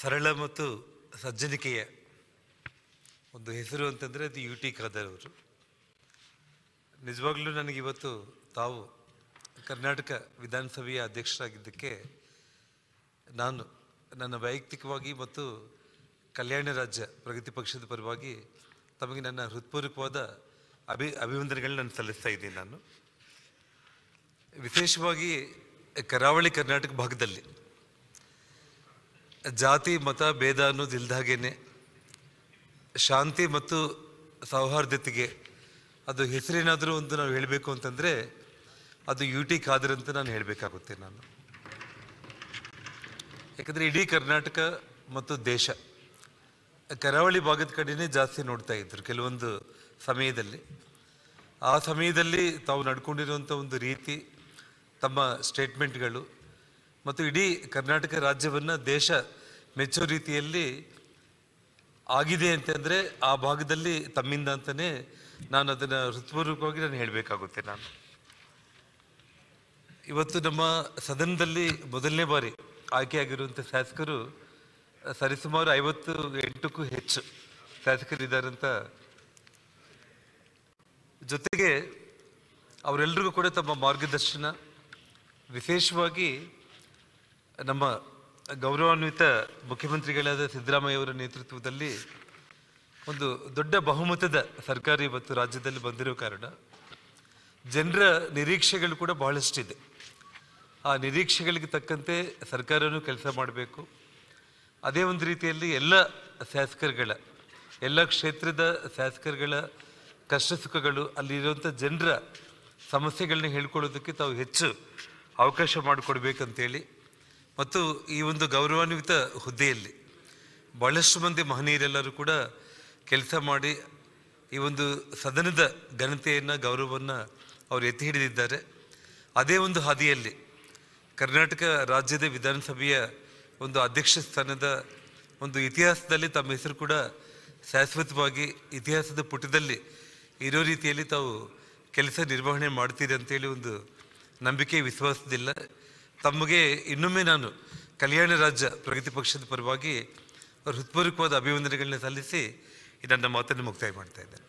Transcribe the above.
ಸರಳ ಮತ್ತು ಸಜ್ಜನಿಕೆಯ ಒಂದು ಹೆಸರು ಅಂತಂದರೆ ಅದು ಯು ಟಿ ಖಾದರ್ ಅವರು ನಿಜವಾಗ್ಲೂ ನನಗಿವತ್ತು ತಾವು ಕರ್ನಾಟಕ ವಿಧಾನಸಭೆಯ ಅಧ್ಯಕ್ಷರಾಗಿದ್ದಕ್ಕೆ ನಾನು ನನ್ನ ವೈಯಕ್ತಿಕವಾಗಿ ಮತ್ತು ಕಲ್ಯಾಣ ರಾಜ್ಯ ಪ್ರಗತಿ ಪಕ್ಷದ ಪರವಾಗಿ ತಮಗೆ ನನ್ನ ಹೃತ್ಪೂರ್ವಕವಾದ ಅಭಿ ಅಭಿನಂದನೆಗಳನ್ನ ನಾನು ಸಲ್ಲಿಸ್ತಾ ಇದ್ದೀನಿ ನಾನು ವಿಶೇಷವಾಗಿ ಕರಾವಳಿ ಕರ್ನಾಟಕ ಭಾಗದಲ್ಲಿ ಜಾತಿ ಮತ ಭೇದ ಅನ್ನೋದು ಇಲ್ದಾಗೇನೆ ಶಾಂತಿ ಮತ್ತು ಸೌಹಾರ್ದತೆಗೆ ಅದು ಹೆಸರೇನಾದರೂ ಒಂದು ನಾವು ಹೇಳಬೇಕು ಅಂತಂದರೆ ಅದು ಯು ಟಿ ಖಾದರ್ ಅಂತ ನಾನು ಹೇಳಬೇಕಾಗುತ್ತೆ ನಾನು ಯಾಕಂದರೆ ಇಡೀ ಕರ್ನಾಟಕ ಮತ್ತು ದೇಶ ಕರಾವಳಿ ಭಾಗದ ಕಡೆಯೇ ಜಾಸ್ತಿ ನೋಡ್ತಾ ಇದ್ದರು ಕೆಲವೊಂದು ಸಮಯದಲ್ಲಿ ಆ ಸಮಯದಲ್ಲಿ ತಾವು ನಡ್ಕೊಂಡಿರುವಂಥ ಒಂದು ರೀತಿ ತಮ್ಮ ಸ್ಟೇಟ್ಮೆಂಟ್ಗಳು ಮತ್ತು ಇಡೀ ಕರ್ನಾಟಕ ರಾಜ್ಯವನ್ನು ದೇಶ ಮೆಚ್ಚೋ ರೀತಿಯಲ್ಲಿ ಆಗಿದೆ ಅಂತಂದರೆ ಆ ಭಾಗದಲ್ಲಿ ತಮ್ಮಿಂದ ಅಂತಲೇ ನಾನು ಅದನ್ನು ಹೃತ್ಪೂರ್ವಕವಾಗಿ ನಾನು ಹೇಳಬೇಕಾಗುತ್ತೆ ನಾನು ಇವತ್ತು ನಮ್ಮ ಸದನದಲ್ಲಿ ಮೊದಲನೇ ಬಾರಿ ಆಯ್ಕೆಯಾಗಿರುವಂಥ ಶಾಸಕರು ಸರಿಸುಮಾರು ಐವತ್ತು ಎಂಟಕ್ಕೂ ಹೆಚ್ಚು ಶಾಸಕರಿದ್ದಾರಂತ ಜೊತೆಗೆ ಅವರೆಲ್ರಿಗೂ ಕೂಡ ತಮ್ಮ ಮಾರ್ಗದರ್ಶನ ವಿಶೇಷವಾಗಿ ನಮ್ಮ ಗೌರವಾನ್ವಿತ ಮುಖ್ಯಮಂತ್ರಿಗಳಾದ ಸಿದ್ದರಾಮಯ್ಯ ಅವರ ನೇತೃತ್ವದಲ್ಲಿ ಒಂದು ದೊಡ್ಡ ಬಹುಮತದ ಸರ್ಕಾರ ಇವತ್ತು ರಾಜ್ಯದಲ್ಲಿ ಬಂದಿರೋ ಕಾರಣ ಜನರ ನಿರೀಕ್ಷೆಗಳು ಕೂಡ ಬಹಳಷ್ಟಿದೆ ಆ ನಿರೀಕ್ಷೆಗಳಿಗೆ ತಕ್ಕಂತೆ ಸರ್ಕಾರವೂ ಕೆಲಸ ಮಾಡಬೇಕು ಅದೇ ಒಂದು ರೀತಿಯಲ್ಲಿ ಎಲ್ಲ ಶಾಸಕರುಗಳ ಎಲ್ಲ ಕ್ಷೇತ್ರದ ಶಾಸಕರುಗಳ ಕಷ್ಟ ಸುಖಗಳು ಅಲ್ಲಿರುವಂಥ ಜನರ ಸಮಸ್ಯೆಗಳನ್ನ ಹೇಳ್ಕೊಳ್ಳೋದಕ್ಕೆ ತಾವು ಹೆಚ್ಚು ಅವಕಾಶ ಮಾಡಿಕೊಡ್ಬೇಕಂತೇಳಿ ಮತ್ತು ಈ ಒಂದು ಗೌರವಾನ್ವಿತ ಹುದ್ದೆಯಲ್ಲಿ ಭಾಳಷ್ಟು ಮಂದಿ ಮಹನೀಯರೆಲ್ಲರೂ ಕೂಡ ಕೆಲಸ ಮಾಡಿ ಈ ಒಂದು ಸದನದ ಘನತೆಯನ್ನು ಗೌರವವನ್ನು ಅವರು ಎತ್ತಿ ಹಿಡಿದಿದ್ದಾರೆ ಅದೇ ಒಂದು ಹಾದಿಯಲ್ಲಿ ಕರ್ನಾಟಕ ರಾಜ್ಯದ ವಿಧಾನಸಭೆಯ ಒಂದು ಅಧ್ಯಕ್ಷ ಸ್ಥಾನದ ಒಂದು ಇತಿಹಾಸದಲ್ಲಿ ತಮ್ಮ ಹೆಸರು ಕೂಡ ಶಾಶ್ವತವಾಗಿ ಇತಿಹಾಸದ ಪುಟದಲ್ಲಿ ಇರೋ ರೀತಿಯಲ್ಲಿ ತಾವು ಕೆಲಸ ನಿರ್ವಹಣೆ ಮಾಡ್ತೀರಿ ಅಂತೇಳಿ ಒಂದು ನಂಬಿಕೆ ವಿಶ್ವಾಸದಿಲ್ಲ ತಮಗೆ ಇನ್ನೊಮ್ಮೆ ನಾನು ಕಲ್ಯಾಣ ರಾಜ್ಯ ಪ್ರಗತಿ ಪಕ್ಷದ ಪರವಾಗಿ ಹೃತ್ಪೂರ್ವಕವಾದ ಅಭಿವಂದನೆಗಳನ್ನ ಸಲ್ಲಿಸಿ ನನ್ನ ಮಾತನ್ನು ಮುಕ್ತಾಯ ಮಾಡ್ತಾ ಇದ್ದೇನೆ